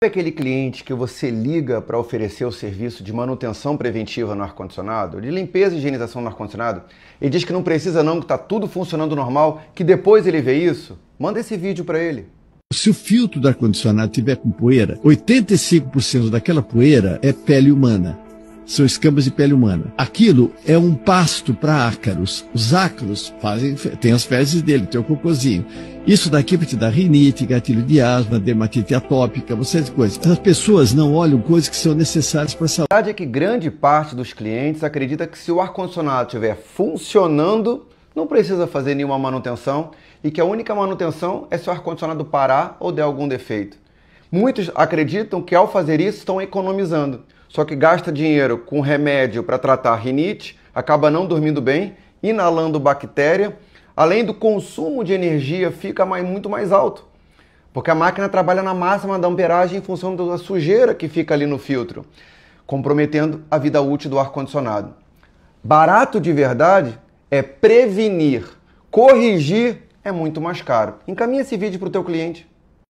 Sabe aquele cliente que você liga para oferecer o serviço de manutenção preventiva no ar-condicionado, de limpeza e higienização no ar-condicionado, e diz que não precisa não, que está tudo funcionando normal, que depois ele vê isso? Manda esse vídeo para ele. Se o filtro do ar-condicionado tiver com poeira, 85% daquela poeira é pele humana são escamas de pele humana. Aquilo é um pasto para ácaros. Os ácaros fazem, tem as fezes dele, tem o cocôzinho. Isso daqui vai te dar rinite, gatilho de asma, dermatite atópica, você de coisas. As pessoas não olham coisas que são necessárias para a saúde. A verdade é que grande parte dos clientes acredita que se o ar-condicionado estiver funcionando, não precisa fazer nenhuma manutenção e que a única manutenção é se o ar-condicionado parar ou der algum defeito. Muitos acreditam que ao fazer isso estão economizando só que gasta dinheiro com remédio para tratar rinite, acaba não dormindo bem, inalando bactéria, além do consumo de energia fica mais, muito mais alto, porque a máquina trabalha na máxima da amperagem em função da sujeira que fica ali no filtro, comprometendo a vida útil do ar-condicionado. Barato de verdade é prevenir, corrigir é muito mais caro. Encaminhe esse vídeo para o teu cliente.